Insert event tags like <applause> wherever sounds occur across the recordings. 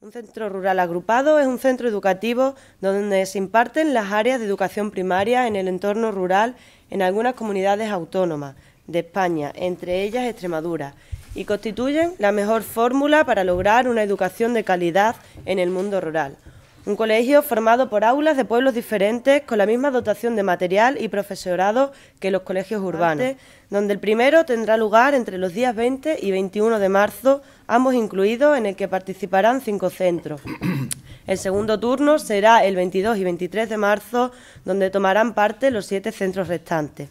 Un centro rural agrupado es un centro educativo donde se imparten las áreas de educación primaria en el entorno rural en algunas comunidades autónomas de España, entre ellas Extremadura, y constituyen la mejor fórmula para lograr una educación de calidad en el mundo rural. Un colegio formado por aulas de pueblos diferentes con la misma dotación de material y profesorado que los colegios urbanos, donde el primero tendrá lugar entre los días 20 y 21 de marzo, ambos incluidos en el que participarán cinco centros. <coughs> El segundo turno será el 22 y 23 de marzo, donde tomarán parte los siete centros restantes.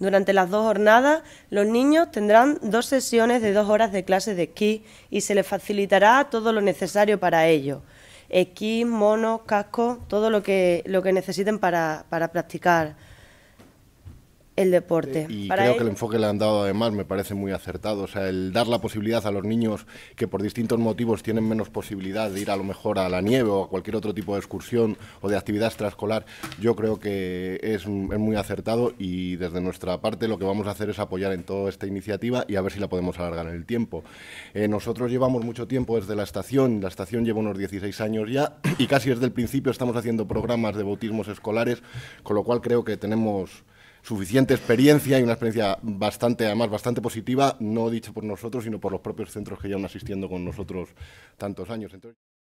Durante las dos jornadas, los niños tendrán dos sesiones de dos horas de clases de esquí y se les facilitará todo lo necesario para ello esquís, monos, casco, todo lo que, lo que necesiten para, para practicar el deporte. Eh, y creo que el enfoque le han dado además me parece muy acertado, o sea, el dar la posibilidad a los niños que por distintos motivos tienen menos posibilidad de ir a lo mejor a la nieve o a cualquier otro tipo de excursión o de actividad extraescolar, yo creo que es, muy acertado y desde nuestra parte lo que vamos a hacer es apoyar en toda esta iniciativa y a ver si la podemos alargar en el tiempo. Eh, nosotros llevamos mucho tiempo desde la estación, la estación lleva unos 16 años ya y casi desde el principio estamos haciendo programas de bautismos escolares, con lo cual creo que tenemos suficiente experiencia y una experiencia bastante, además, bastante positiva, no dicho por nosotros, sino por los propios centros que ya llevan asistiendo con nosotros tantos años. Entonces,